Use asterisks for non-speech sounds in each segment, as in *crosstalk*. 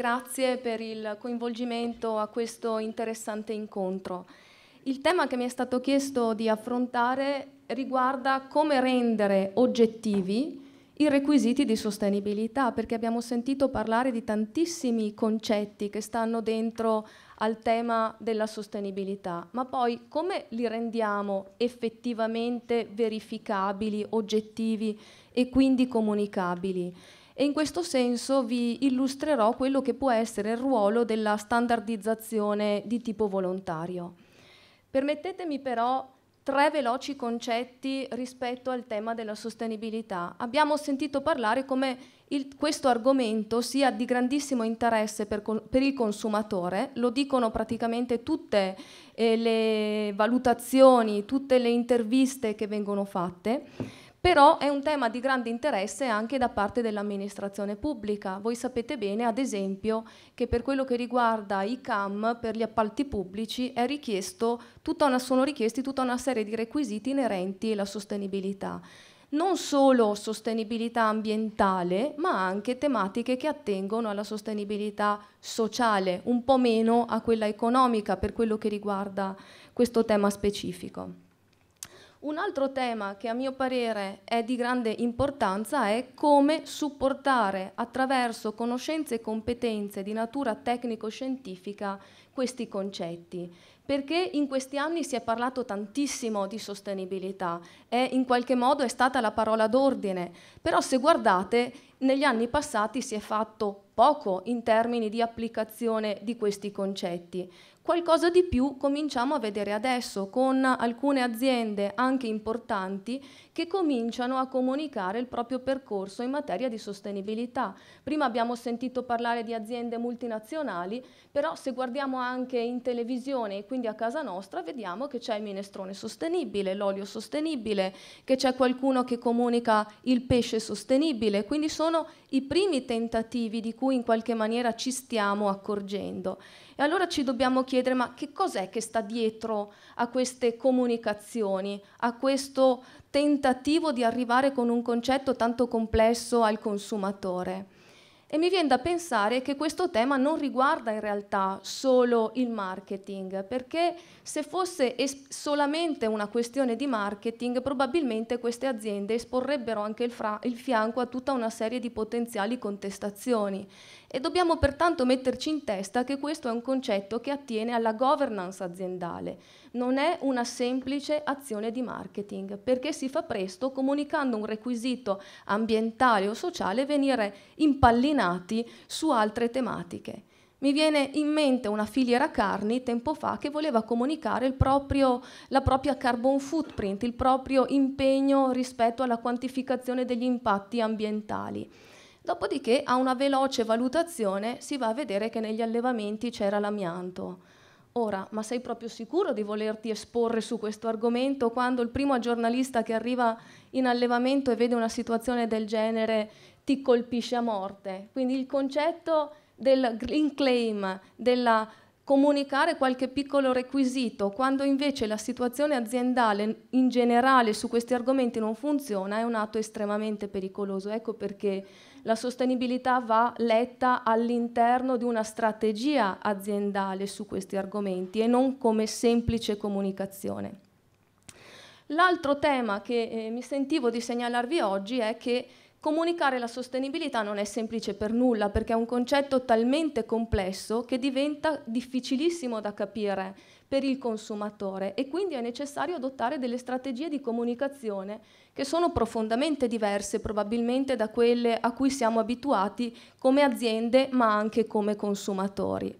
Grazie per il coinvolgimento a questo interessante incontro. Il tema che mi è stato chiesto di affrontare riguarda come rendere oggettivi i requisiti di sostenibilità, perché abbiamo sentito parlare di tantissimi concetti che stanno dentro al tema della sostenibilità, ma poi come li rendiamo effettivamente verificabili, oggettivi e quindi comunicabili? e in questo senso vi illustrerò quello che può essere il ruolo della standardizzazione di tipo volontario. Permettetemi però tre veloci concetti rispetto al tema della sostenibilità. Abbiamo sentito parlare come il, questo argomento sia di grandissimo interesse per, per il consumatore, lo dicono praticamente tutte eh, le valutazioni, tutte le interviste che vengono fatte però è un tema di grande interesse anche da parte dell'amministrazione pubblica. Voi sapete bene, ad esempio, che per quello che riguarda i CAM per gli appalti pubblici una, sono richiesti tutta una serie di requisiti inerenti alla sostenibilità non solo sostenibilità ambientale, ma anche tematiche che attengono alla sostenibilità sociale, un po' meno a quella economica per quello che riguarda questo tema specifico. Un altro tema che a mio parere è di grande importanza è come supportare attraverso conoscenze e competenze di natura tecnico-scientifica questi concetti, perché in questi anni si è parlato tantissimo di sostenibilità e in qualche modo è stata la parola d'ordine, però se guardate negli anni passati si è fatto poco in termini di applicazione di questi concetti Qualcosa di più cominciamo a vedere adesso con alcune aziende anche importanti che cominciano a comunicare il proprio percorso in materia di sostenibilità. Prima abbiamo sentito parlare di aziende multinazionali, però se guardiamo anche in televisione e quindi a casa nostra vediamo che c'è il minestrone sostenibile, l'olio sostenibile, che c'è qualcuno che comunica il pesce sostenibile, quindi sono i primi tentativi di cui in qualche maniera ci stiamo accorgendo. E allora ci dobbiamo chiedere ma che cos'è che sta dietro a queste comunicazioni, a questo tentativo di arrivare con un concetto tanto complesso al consumatore. E mi viene da pensare che questo tema non riguarda in realtà solo il marketing, perché se fosse solamente una questione di marketing, probabilmente queste aziende esporrebbero anche il, il fianco a tutta una serie di potenziali contestazioni e dobbiamo pertanto metterci in testa che questo è un concetto che attiene alla governance aziendale, non è una semplice azione di marketing, perché si fa presto, comunicando un requisito ambientale o sociale, venire impallinati su altre tematiche. Mi viene in mente una filiera carni tempo fa che voleva comunicare proprio, la propria carbon footprint, il proprio impegno rispetto alla quantificazione degli impatti ambientali. Dopodiché a una veloce valutazione si va a vedere che negli allevamenti c'era l'amianto. Ora, ma sei proprio sicuro di volerti esporre su questo argomento quando il primo giornalista che arriva in allevamento e vede una situazione del genere ti colpisce a morte? Quindi il concetto del green claim, della comunicare qualche piccolo requisito, quando invece la situazione aziendale in generale su questi argomenti non funziona, è un atto estremamente pericoloso. Ecco perché la sostenibilità va letta all'interno di una strategia aziendale su questi argomenti e non come semplice comunicazione. L'altro tema che eh, mi sentivo di segnalarvi oggi è che comunicare la sostenibilità non è semplice per nulla perché è un concetto talmente complesso che diventa difficilissimo da capire per il consumatore e quindi è necessario adottare delle strategie di comunicazione che sono profondamente diverse probabilmente da quelle a cui siamo abituati come aziende ma anche come consumatori.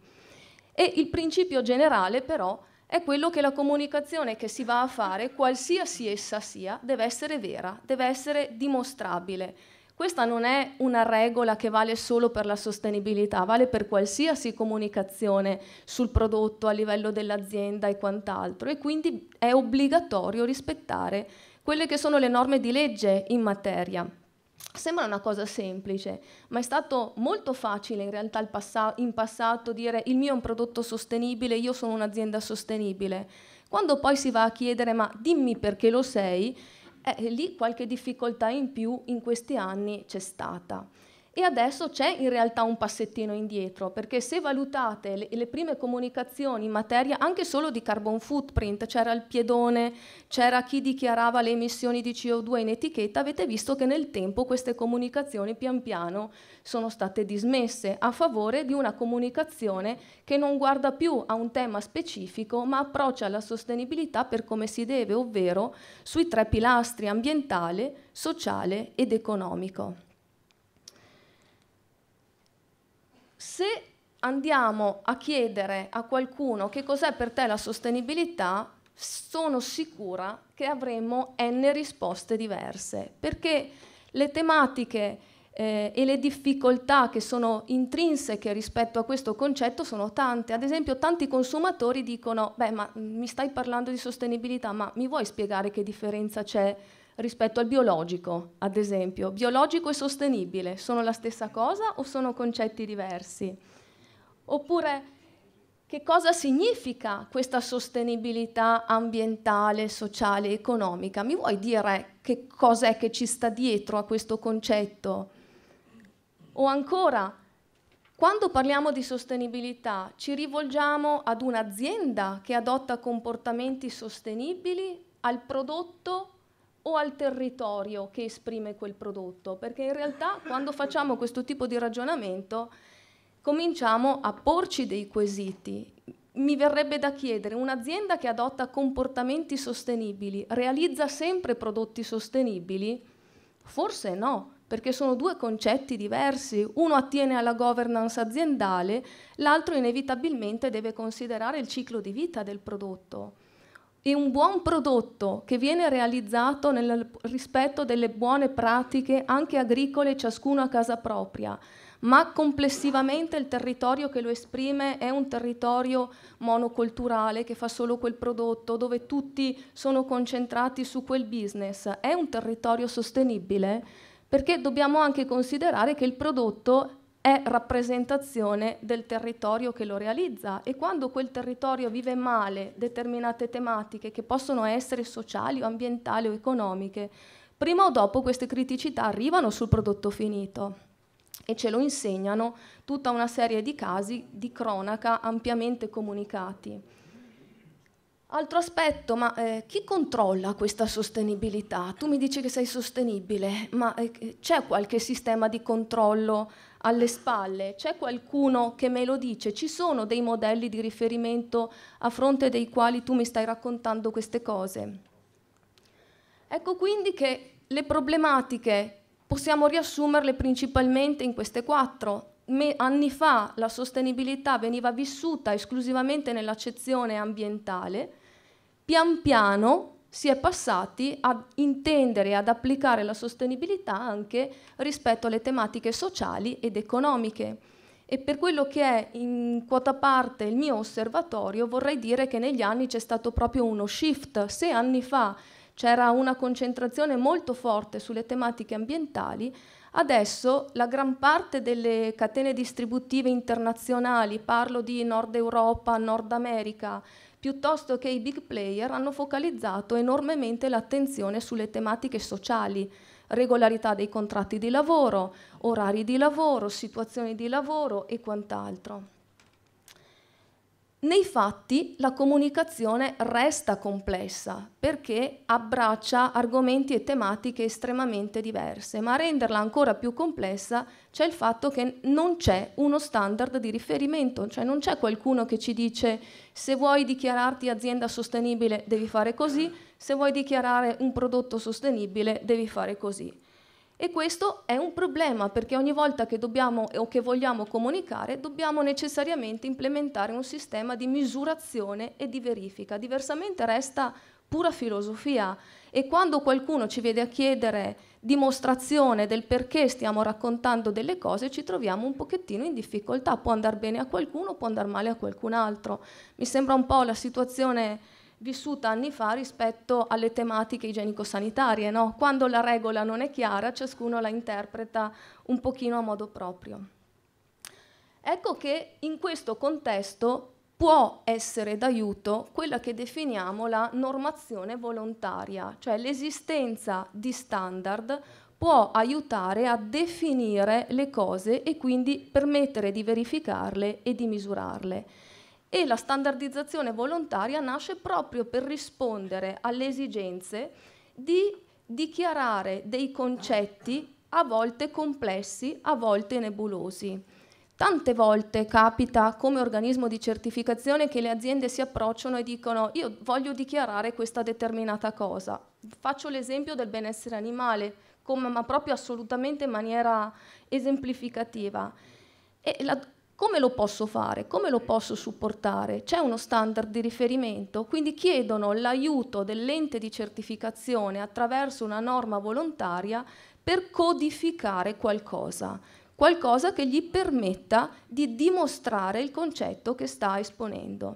E il principio generale però è quello che la comunicazione che si va a fare, qualsiasi essa sia, deve essere vera, deve essere dimostrabile, questa non è una regola che vale solo per la sostenibilità, vale per qualsiasi comunicazione sul prodotto a livello dell'azienda e quant'altro e quindi è obbligatorio rispettare quelle che sono le norme di legge in materia. Sembra una cosa semplice, ma è stato molto facile in realtà in passato dire il mio è un prodotto sostenibile, io sono un'azienda sostenibile. Quando poi si va a chiedere ma dimmi perché lo sei, eh, lì qualche difficoltà in più in questi anni c'è stata. E adesso c'è in realtà un passettino indietro, perché se valutate le, le, prime comunicazioni in materia anche solo di carbon footprint, c'era il piedone, c'era chi dichiarava le emissioni di CO2 in etichetta, avete visto che nel tempo queste comunicazioni pian piano sono state dismesse a favore di una comunicazione che non guarda più a un tema specifico, ma approccia la sostenibilità per come si deve, ovvero sui tre pilastri ambientale, sociale ed economico. se andiamo a chiedere a qualcuno che cos'è per te la sostenibilità, sono sicura che avremo n risposte diverse, perché le tematiche eh, e le difficoltà che sono intrinseche rispetto a questo concetto sono tante. Ad esempio, tanti consumatori dicono, beh, ma mhmm, mi stai parlando di sostenibilità, ma mi vuoi spiegare che differenza c'è rispetto al biologico, ad esempio. Biologico e sostenibile sono la stessa cosa o sono concetti diversi? Oppure che cosa significa questa sostenibilità ambientale, sociale, economica? Mi vuoi dire che cos'è che ci sta dietro a questo concetto? O ancora, quando parliamo di sostenibilità, ci rivolgiamo ad un'azienda che adotta comportamenti sostenibili, al prodotto o al territorio che esprime quel prodotto, perché in realtà quando facciamo questo tipo di ragionamento cominciamo a porci dei quesiti. Mi verrebbe da chiedere, un'azienda che adotta comportamenti sostenibili realizza sempre prodotti sostenibili? Forse no, perché sono due concetti diversi. Uno attiene alla governance aziendale, l'altro inevitabilmente deve considerare il ciclo di vita del prodotto e un buon prodotto che viene realizzato nel rispetto delle buone pratiche anche agricole ciascuno a casa propria, ma complessivamente il territorio che lo esprime è un territorio monoculturale che fa solo quel prodotto, dove tutti sono concentrati su quel business. È un territorio sostenibile perché dobbiamo anche considerare che il prodotto è rappresentazione del territorio che lo realizza e quando quel territorio vive male determinate tematiche che possono essere sociali o ambientali o economiche, prima o dopo queste criticità arrivano sul prodotto finito e ce lo insegnano tutta una serie di casi di cronaca ampiamente comunicati. Altro aspetto, ma eh, chi controlla questa sostenibilità? Tu mi dici che sei sostenibile, ma eh, c'è qualche sistema di controllo alle spalle? C'è qualcuno che me lo dice? Ci sono dei modelli di riferimento a fronte dei quali tu mi stai raccontando queste cose? Ecco quindi che le problematiche possiamo riassumerle principalmente in queste quattro. Me, anni fa la sostenibilità veniva vissuta esclusivamente nell'accezione ambientale, pian piano si è passati a intendere e ad applicare la sostenibilità anche rispetto alle tematiche sociali ed economiche. E per quello che è in quota parte il mio osservatorio, vorrei dire che negli anni c'è stato proprio uno shift. Se anni fa c'era una concentrazione molto forte sulle tematiche ambientali, Adesso la gran parte delle catene distributive internazionali, parlo di Nord Europa, Nord America, piuttosto che i big player hanno focalizzato enormemente l'attenzione sulle tematiche sociali, regolarità dei contratti di lavoro, orari di lavoro, situazioni di lavoro e quant'altro. Nei fatti la comunicazione resta complessa perché abbraccia argomenti e tematiche estremamente diverse, ma a renderla ancora più complessa c'è il fatto che non c'è uno standard di riferimento, cioè non c'è qualcuno che ci dice se vuoi dichiararti azienda sostenibile devi fare così, se vuoi dichiarare un prodotto sostenibile devi fare così. E questo è un problema perché ogni volta che dobbiamo o che vogliamo comunicare dobbiamo necessariamente implementare un sistema di misurazione e di verifica, diversamente resta pura filosofia e quando qualcuno ci viene a chiedere dimostrazione del perché stiamo raccontando delle cose ci troviamo un pochettino in difficoltà, può andare bene a qualcuno, può andare male a qualcun altro. Mi sembra un po' la situazione vissuta anni fa rispetto alle tematiche igienico-sanitarie. No? Quando la regola non è chiara, ciascuno la interpreta un pochino a modo proprio. Ecco che in questo contesto può essere d'aiuto quella che definiamo la normazione volontaria, cioè l'esistenza di standard può aiutare a definire le cose e quindi permettere di verificarle e di misurarle e la standardizzazione volontaria nasce proprio per rispondere alle esigenze di dichiarare dei concetti a volte complessi, a volte nebulosi. Tante volte capita come organismo di certificazione che le aziende si approcciano e dicono io voglio dichiarare questa determinata cosa. Faccio l'esempio del benessere animale, come, ma proprio assolutamente in maniera esemplificativa. E la, come lo posso fare? Come lo posso supportare? C'è uno standard di riferimento? Quindi chiedono l'aiuto dell'ente di certificazione attraverso una norma volontaria per codificare qualcosa, qualcosa che gli permetta di dimostrare il concetto che sta esponendo.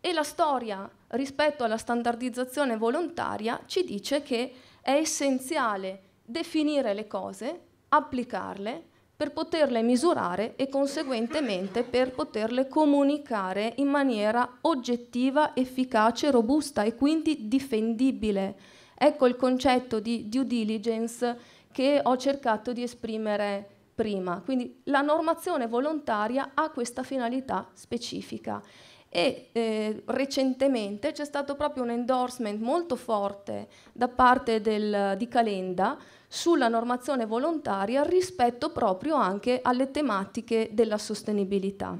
E la storia rispetto alla standardizzazione volontaria ci dice che è essenziale definire le cose, applicarle, per poterle misurare e conseguentemente per poterle comunicare in maniera oggettiva, efficace, robusta e quindi difendibile. Ecco il concetto di due diligence che ho cercato di esprimere prima. Quindi la normazione volontaria ha questa finalità specifica e eh, recentemente c'è stato proprio un endorsement molto forte da parte del, di Calenda sulla normazione volontaria rispetto proprio anche alle tematiche della sostenibilità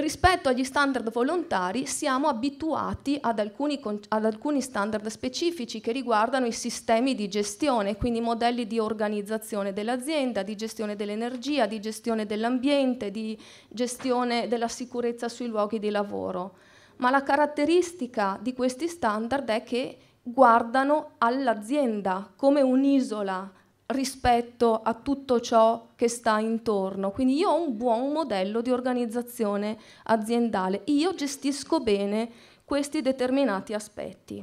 rispetto agli standard volontari siamo abituati ad alcuni, ad alcuni, standard specifici che riguardano i sistemi di gestione, quindi modelli di organizzazione dell'azienda, di gestione dell'energia, di gestione dell'ambiente, di gestione della sicurezza sui luoghi di lavoro. Ma la caratteristica di questi standard è che guardano all'azienda come un'isola rispetto a tutto ciò che sta intorno. Quindi io ho un buon modello di organizzazione aziendale, io gestisco bene questi determinati aspetti.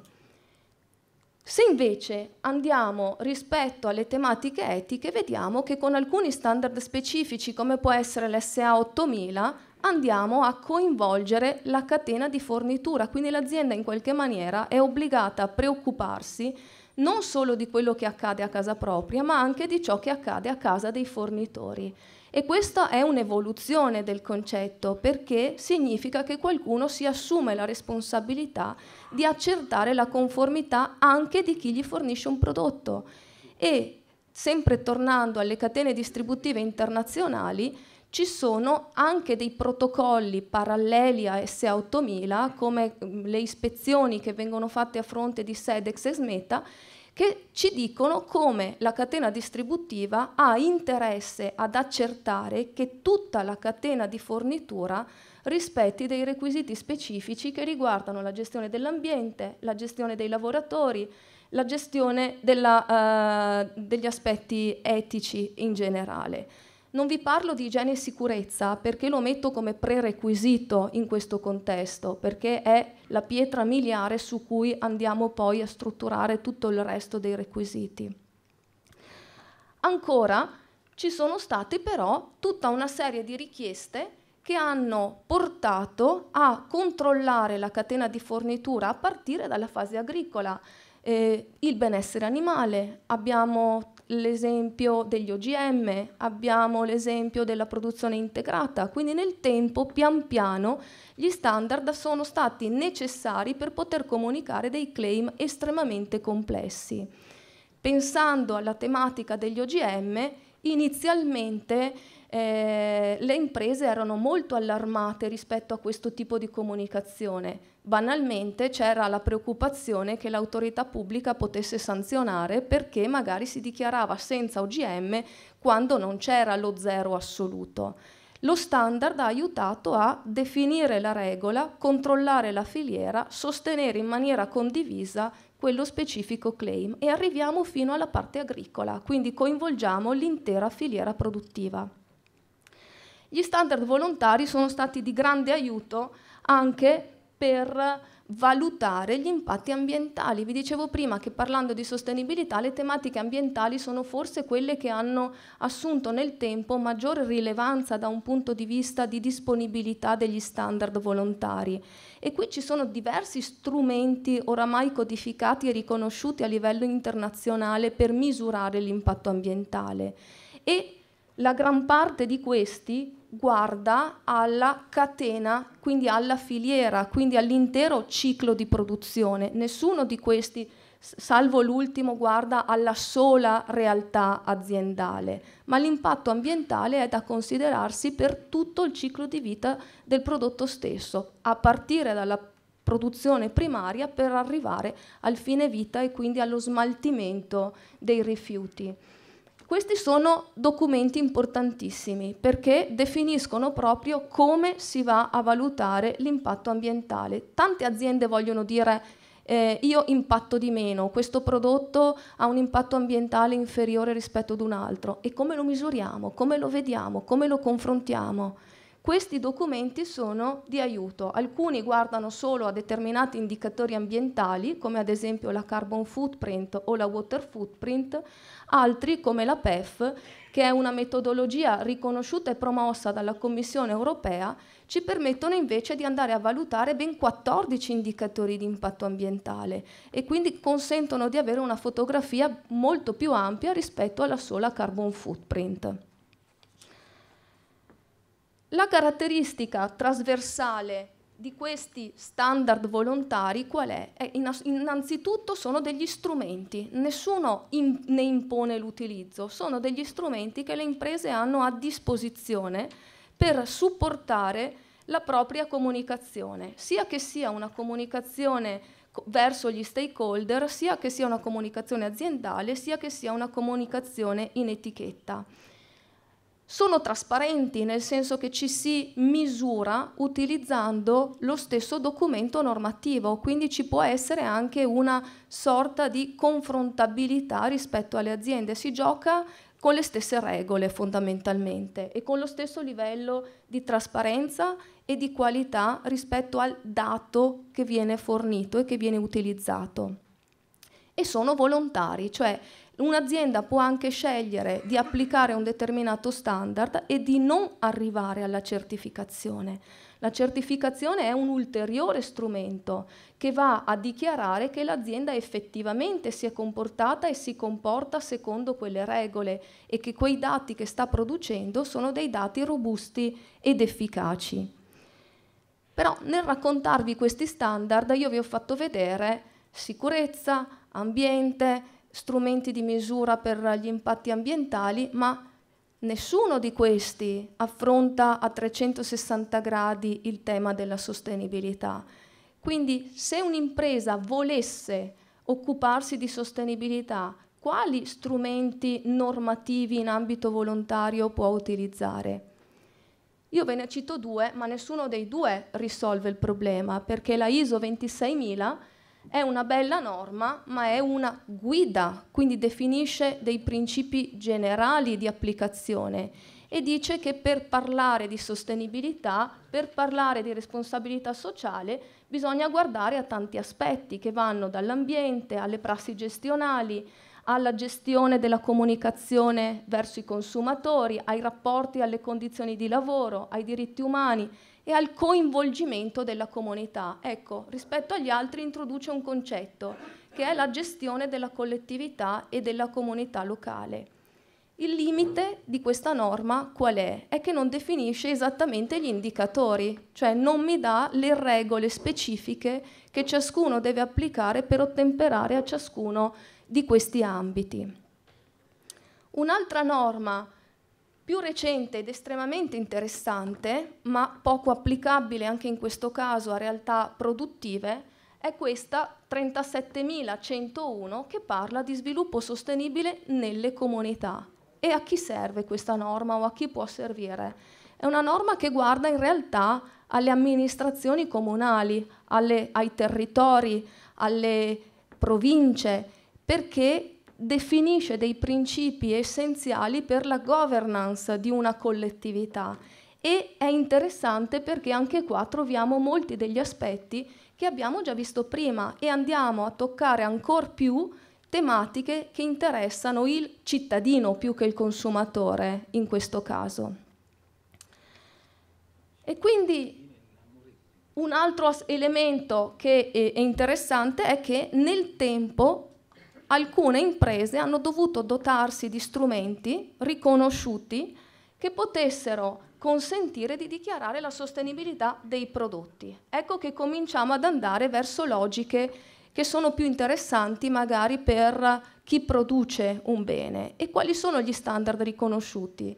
Se invece andiamo rispetto alle tematiche etiche, vediamo che con alcuni standard specifici, come può essere l'SA 8000, andiamo a coinvolgere la catena di fornitura, quindi l'azienda in qualche maniera è obbligata a preoccuparsi non solo di quello che accade a casa propria, ma anche di ciò che accade a casa dei fornitori. E questa è un'evoluzione del concetto perché significa che qualcuno si assume la responsabilità di accertare la conformità anche di chi gli fornisce un prodotto. E sempre tornando alle catene distributive internazionali, ci sono anche dei protocolli paralleli a S8000 come mm, le ispezioni che vengono fatte a fronte di SEDEX e SMETA che ci dicono come la catena distributiva ha interesse ad accertare che tutta la catena di fornitura rispetti dei requisiti specifici che riguardano la gestione dell'ambiente, la gestione dei lavoratori, la gestione della, eh, degli aspetti etici in generale. Non vi parlo di igiene e sicurezza perché lo metto come prerequisito in questo contesto, perché è la pietra miliare su cui andiamo poi a strutturare tutto il resto dei requisiti. Ancora ci sono state però tutta una serie di richieste che hanno portato a controllare la catena di fornitura a partire dalla fase agricola. Eh, il benessere animale, abbiamo l'esempio degli OGM, abbiamo l'esempio della produzione integrata, quindi nel tempo pian piano gli standard sono stati necessari per poter comunicare dei claim estremamente complessi. Pensando alla tematica degli OGM, inizialmente eh, le imprese erano molto allarmate rispetto a questo tipo di comunicazione. Banalmente c'era la preoccupazione che l'autorità pubblica potesse sanzionare perché magari si dichiarava senza OGM quando non c'era lo zero assoluto. Lo standard ha aiutato a definire la regola, controllare la filiera, sostenere in maniera condivisa quello specifico claim e arriviamo fino alla parte agricola, quindi coinvolgiamo l'intera filiera produttiva. Gli standard volontari sono stati di grande aiuto anche per valutare gli impatti ambientali. Vi dicevo prima che parlando di sostenibilità le tematiche ambientali sono forse quelle che hanno assunto nel tempo maggiore rilevanza da un punto di vista di disponibilità degli standard volontari e qui ci sono diversi strumenti oramai codificati e riconosciuti a livello internazionale per misurare l'impatto ambientale e la gran parte di questi guarda alla catena, quindi alla filiera, quindi all'intero ciclo di produzione. Nessuno di questi, salvo l'ultimo, guarda alla sola realtà aziendale, ma l'impatto ambientale è da considerarsi per tutto il ciclo di vita del prodotto stesso, a partire dalla produzione primaria per arrivare al fine vita e quindi allo smaltimento dei rifiuti. Questi sono documenti importantissimi perché definiscono proprio come si va a valutare l'impatto ambientale. Tante aziende vogliono dire eh, io impatto di meno, questo prodotto ha un impatto ambientale inferiore rispetto ad un altro. E come lo misuriamo? Come lo vediamo? Come lo confrontiamo? questi documenti sono di aiuto. Alcuni guardano solo a determinati indicatori ambientali, come ad esempio la carbon footprint o la water footprint, altri come la PEF, che è una metodologia riconosciuta e promossa dalla Commissione europea, ci permettono invece di andare a valutare ben 14 indicatori di impatto ambientale e quindi consentono di avere una fotografia molto più ampia rispetto alla sola carbon footprint. La caratteristica trasversale di questi standard volontari qual è? è innanzitutto sono degli strumenti, nessuno in, ne impone l'utilizzo, sono degli strumenti che le imprese hanno a disposizione per supportare la propria comunicazione, sia che sia una comunicazione verso gli stakeholder, sia che sia una comunicazione aziendale, sia che sia una comunicazione in etichetta sono trasparenti, nel senso che ci si misura utilizzando lo stesso documento normativo, quindi ci può essere anche una sorta di confrontabilità rispetto alle aziende. Si gioca con le stesse regole fondamentalmente e con lo stesso livello di trasparenza e di qualità rispetto al dato che viene fornito e che viene utilizzato. E sono volontari, cioè un'azienda può anche scegliere di applicare un determinato standard e di non arrivare alla certificazione. La certificazione è un ulteriore strumento che va a dichiarare che l'azienda effettivamente si è comportata e si comporta secondo quelle regole e che quei dati che sta producendo sono dei dati robusti ed efficaci. Però nel raccontarvi questi standard io vi ho fatto vedere sicurezza, ambiente, strumenti di misura per gli impatti ambientali, ma nessuno di questi affronta a 360 gradi il tema della sostenibilità. Quindi se un'impresa volesse occuparsi di sostenibilità, quali strumenti normativi in ambito volontario può utilizzare? Io ve ne cito due, ma nessuno dei due risolve il problema, perché la ISO 26000 è una bella norma, ma è una guida, quindi definisce dei principi generali di applicazione e dice che per parlare di sostenibilità, per parlare di responsabilità sociale, bisogna guardare a tanti aspetti che vanno dall'ambiente alle prassi gestionali, alla gestione della comunicazione verso i consumatori, ai rapporti alle condizioni di lavoro, ai diritti umani e al coinvolgimento della comunità. Ecco, rispetto agli altri introduce un concetto che è la gestione della collettività e della comunità locale. Il limite di questa norma qual è? È che non definisce esattamente gli indicatori, cioè non mi dà le regole specifiche che ciascuno deve applicare per ottemperare a ciascuno di questi ambiti. Un'altra norma più recente ed estremamente interessante, ma poco applicabile anche in questo caso a realtà produttive, è questa 37101 che parla di sviluppo sostenibile nelle comunità. E a chi serve questa norma o a chi può servire? È una norma che guarda in realtà alle amministrazioni comunali, alle, ai territori, alle province, perché definisce dei principi essenziali per la governance di una collettività e è interessante perché anche qua troviamo molti degli aspetti che abbiamo già visto prima e andiamo a toccare ancor più tematiche che interessano il cittadino più che il consumatore in questo caso. E quindi un altro elemento che è interessante è che nel tempo alcune imprese hanno dovuto dotarsi di strumenti riconosciuti che potessero consentire di dichiarare la sostenibilità dei prodotti. Ecco che cominciamo ad andare verso logiche che sono più interessanti magari per chi produce un bene e quali sono gli standard riconosciuti.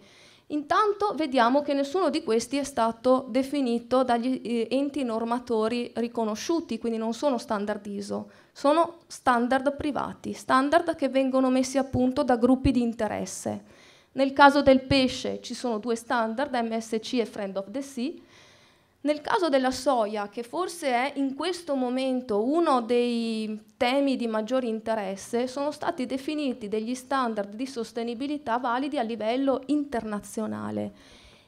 Intanto vediamo che nessuno di questi è stato definito dagli eh, enti normatori riconosciuti, quindi non sono standard ISO, sono standard privati, standard che vengono messi a punto da gruppi di interesse. Nel caso del pesce ci sono due standard, MSC e Friend of the Sea, nel caso della soia, che forse è in questo momento uno dei temi di maggiore interesse, sono stati definiti degli standard di sostenibilità validi a livello internazionale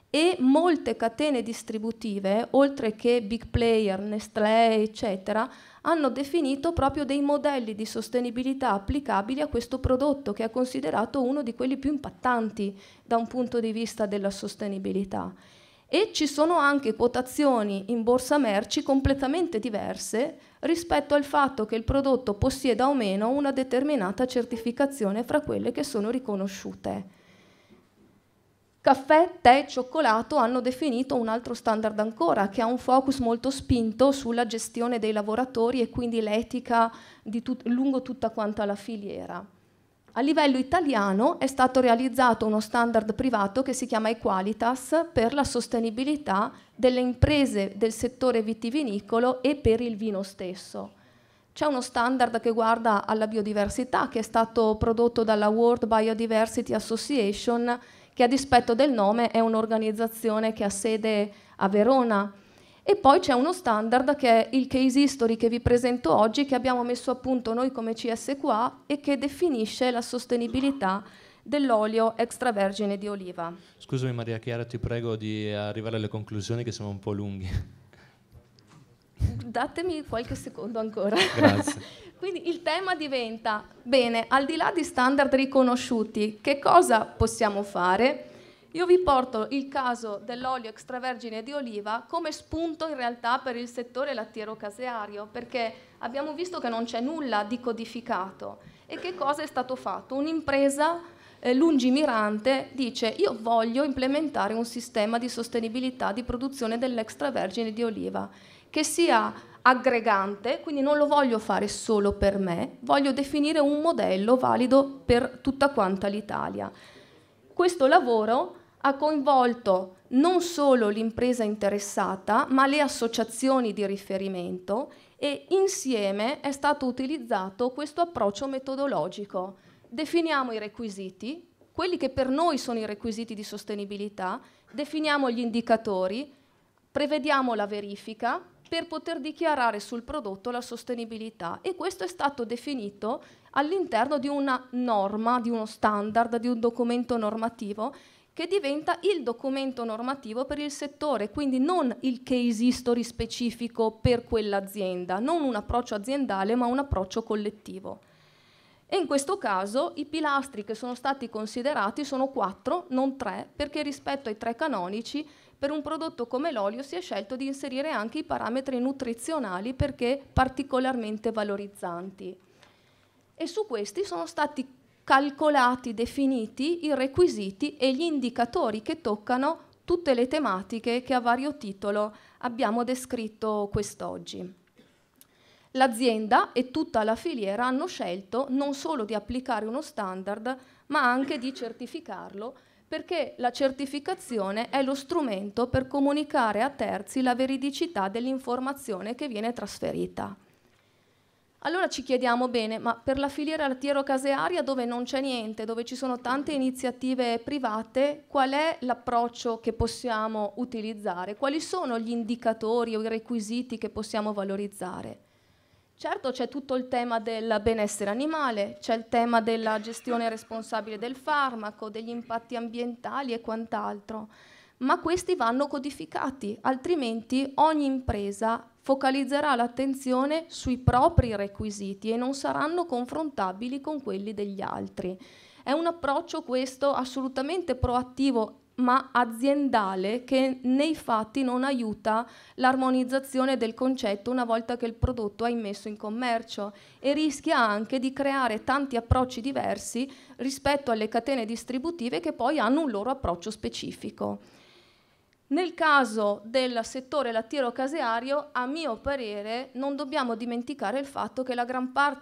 e molte catene distributive, oltre che big player, Nestlé, eccetera, hanno definito proprio dei modelli di sostenibilità applicabili a questo prodotto che è considerato uno di quelli più impattanti da un punto di vista della sostenibilità e ci sono anche quotazioni in borsa merci completamente diverse rispetto al fatto che il prodotto possieda o meno una determinata certificazione fra quelle che sono riconosciute. Caffè, tè e cioccolato hanno definito un altro standard ancora, che ha un focus molto spinto sulla gestione dei lavoratori e quindi l'etica tut lungo tutta quanta la filiera. A livello italiano è stato realizzato uno standard privato che si chiama Equalitas per la sostenibilità delle imprese del settore vitivinicolo e per il vino stesso. C'è uno standard che guarda alla biodiversità che è stato prodotto dalla World Biodiversity Association che a dispetto del nome è un'organizzazione che ha sede a Verona e poi c'è uno standard che è il case history che vi presento oggi, che abbiamo messo a punto noi come CSQA e che definisce la sostenibilità dell'olio extravergine di oliva. Scusami Maria Chiara, ti prego di arrivare alle conclusioni che siamo un po' lunghi. Datemi qualche secondo ancora. Grazie. *laughs* Quindi il tema diventa, bene, al di là di standard riconosciuti, che cosa possiamo fare? Io vi porto il caso dell'olio extravergine di oliva come spunto in realtà per il settore lattiero-caseario, perché abbiamo visto che non c'è nulla di codificato. E che cosa è stato fatto? Un'impresa eh, lungimirante dice io voglio implementare un sistema di sostenibilità di produzione dell'extravergine di oliva che sia aggregante, quindi non lo voglio fare solo per me, voglio definire un modello valido per tutta quanta l'Italia. Questo lavoro ha coinvolto non solo l'impresa interessata, ma le associazioni di riferimento e insieme è stato utilizzato questo approccio metodologico. Definiamo i requisiti, quelli che per noi sono i requisiti di sostenibilità, definiamo gli indicatori, prevediamo la verifica per poter dichiarare sul prodotto la sostenibilità e questo è stato definito all'interno di una norma, di uno standard, di un documento normativo che diventa il documento normativo per il settore, quindi non il case history specifico per quell'azienda, non un approccio aziendale ma un approccio collettivo. E in questo caso i pilastri che sono stati considerati sono quattro, non tre, perché rispetto ai tre canonici per un prodotto come l'olio si è scelto di inserire anche i parametri nutrizionali perché particolarmente valorizzanti. E su questi sono stati calcolati, definiti i requisiti e gli indicatori che toccano tutte le tematiche che a vario titolo abbiamo descritto quest'oggi. L'azienda e tutta la filiera hanno scelto non solo di applicare uno standard, ma anche di certificarlo, perché la certificazione è lo strumento per comunicare a terzi la veridicità dell'informazione che viene trasferita. Allora ci chiediamo bene, ma per la filiera lattiero-casearia dove non c'è niente, dove ci sono tante iniziative private, qual è l'approccio che possiamo utilizzare? Quali sono gli indicatori o i requisiti che possiamo valorizzare? Certo c'è tutto il tema del benessere animale, c'è il tema della gestione responsabile del farmaco, degli impatti ambientali e quant'altro ma questi vanno codificati, altrimenti ogni impresa focalizzerà l'attenzione sui propri requisiti e non saranno confrontabili con quelli degli altri. È un approccio questo assolutamente proattivo ma aziendale che nei fatti non aiuta l'armonizzazione del concetto una volta che il prodotto è immesso in commercio e rischia anche di creare tanti approcci diversi rispetto alle catene distributive che poi hanno un loro approccio specifico. Nel caso del settore lattiero-caseario, a mio parere, non dobbiamo dimenticare il fatto che,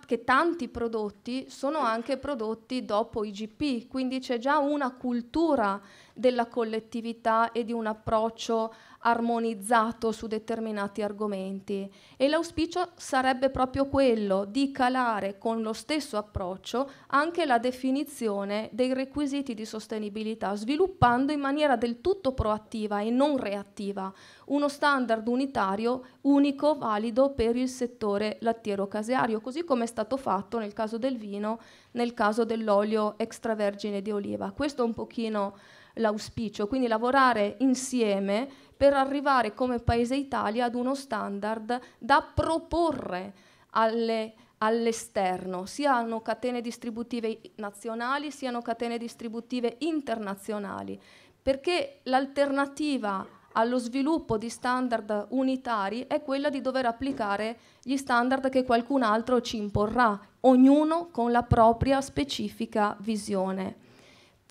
che, tanti prodotti sono anche prodotti dopo IGP, quindi c'è già una cultura della collettività e di un approccio armonizzato su determinati argomenti e l'auspicio sarebbe proprio quello di calare con lo stesso approccio anche la definizione dei requisiti di sostenibilità, sviluppando in maniera del tutto proattiva e non reattiva uno standard unitario unico valido per il settore lattiero-caseario, così come è stato fatto nel caso del vino, nel caso dell'olio extravergine di oliva. Questo è un pochino l'auspicio, quindi lavorare insieme per arrivare come Paese Italia ad uno standard da proporre alle, all'esterno, siano catene distributive nazionali, siano catene distributive internazionali, perché l'alternativa allo sviluppo di standard unitari è quella di dover applicare gli standard che qualcun altro ci imporrà, ognuno con la propria specifica visione.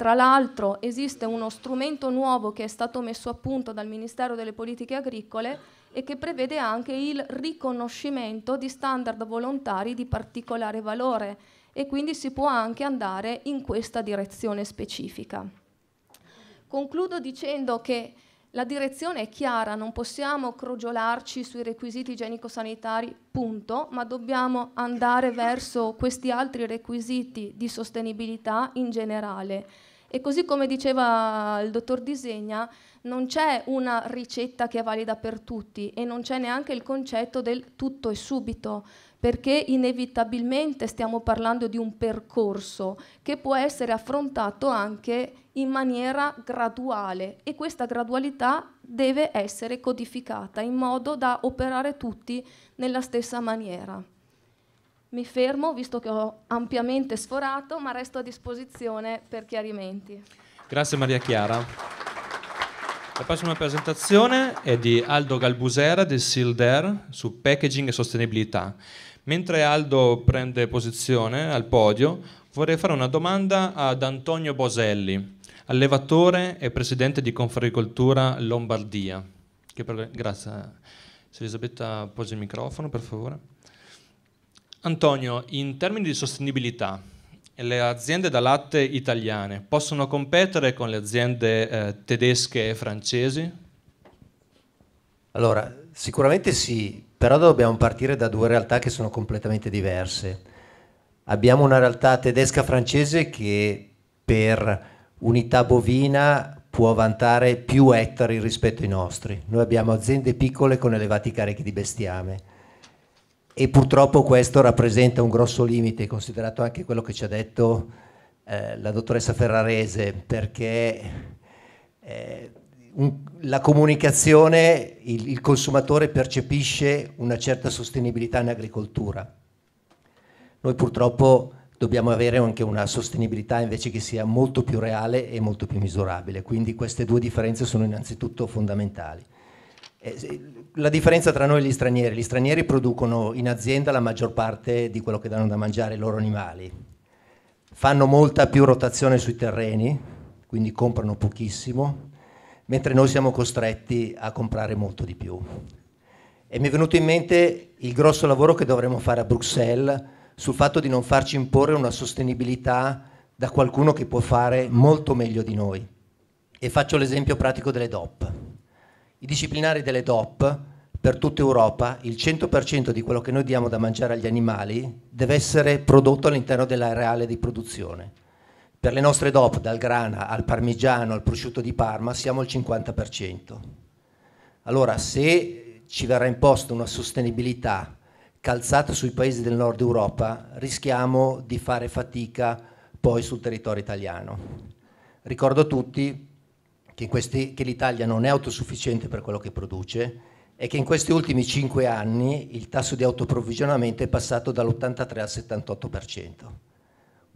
Tra l'altro esiste uno strumento nuovo che è stato messo a punto dal Ministero delle Politiche Agricole e che prevede anche il riconoscimento di standard volontari di particolare valore e quindi si può anche andare in questa direzione specifica. Concludo dicendo che la direzione è chiara, non possiamo crogiolarci sui requisiti igienico-sanitari, punto, ma dobbiamo andare verso questi altri requisiti di sostenibilità in generale e così come diceva il dottor Disegna, non c'è una ricetta che è valida per tutti e non c'è neanche il concetto del tutto e subito, perché inevitabilmente stiamo parlando di un percorso che può essere affrontato anche in maniera graduale e questa gradualità deve essere codificata in modo da operare tutti nella stessa maniera. Mi fermo, visto che ho ampiamente sforato, ma resto a disposizione per chiarimenti. Grazie Maria Chiara. La prossima presentazione è di Aldo Galbusera del Silder su packaging e sostenibilità. Mentre Aldo prende posizione al podio, vorrei fare una domanda ad Antonio Boselli, allevatore e presidente di Confagricoltura Lombardia. Per... Grazie. Se Elisabetta, poggi il microfono, per favore. Antonio, in termini di sostenibilità, le aziende da latte italiane possono competere con le aziende eh, tedesche e francesi? Allora, sicuramente sì, però dobbiamo partire da due realtà che sono completamente diverse. Abbiamo una realtà tedesca-francese che per unità bovina può vantare più ettari rispetto ai nostri. Noi abbiamo aziende piccole con elevati carichi di bestiame e purtroppo questo rappresenta un grosso limite, considerato anche quello che ci ha detto eh, la dottoressa Ferrarese, perché eh, un, la comunicazione, il, il, consumatore percepisce una certa sostenibilità in agricoltura. Noi purtroppo dobbiamo avere anche una sostenibilità invece che sia molto più reale e molto più misurabile, quindi queste due differenze sono innanzitutto fondamentali. Eh, la differenza tra noi e gli stranieri, gli stranieri producono in azienda la maggior parte di quello che danno da mangiare ai loro animali, fanno molta più rotazione sui terreni, quindi comprano pochissimo, mentre noi siamo costretti a comprare molto di più. E mi è venuto in mente il grosso lavoro che dovremmo fare a Bruxelles sul fatto di non farci imporre una sostenibilità da qualcuno che può fare molto meglio di noi. E faccio l'esempio pratico delle DOP. I disciplinari delle DOP per tutta Europa, il 100% di quello che noi diamo da mangiare agli animali deve essere prodotto all'interno dell'areale di produzione. Per le nostre DOP, dal grana al parmigiano al prosciutto di Parma, siamo al 50%. Allora, se ci verrà imposta una sostenibilità calzata sui paesi del nord Europa, rischiamo di fare fatica poi sul territorio italiano. Ricordo a tutti che, questi, che l'Italia non è autosufficiente per quello che produce e che in questi ultimi cinque anni il tasso di autoprovvigionamento è passato dall'83 al 78%.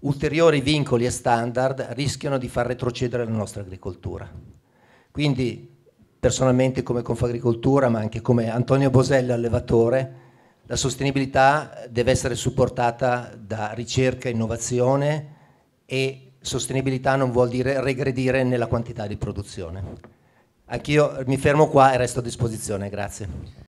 Ulteriori vincoli e standard rischiano di far retrocedere la nostra agricoltura. Quindi personalmente come Confagricoltura, ma anche come Antonio Boselli allevatore, la sostenibilità deve essere supportata da ricerca, innovazione e sostenibilità non vuol dire regredire nella quantità di produzione. Anch'io mi fermo qua e resto a disposizione, grazie.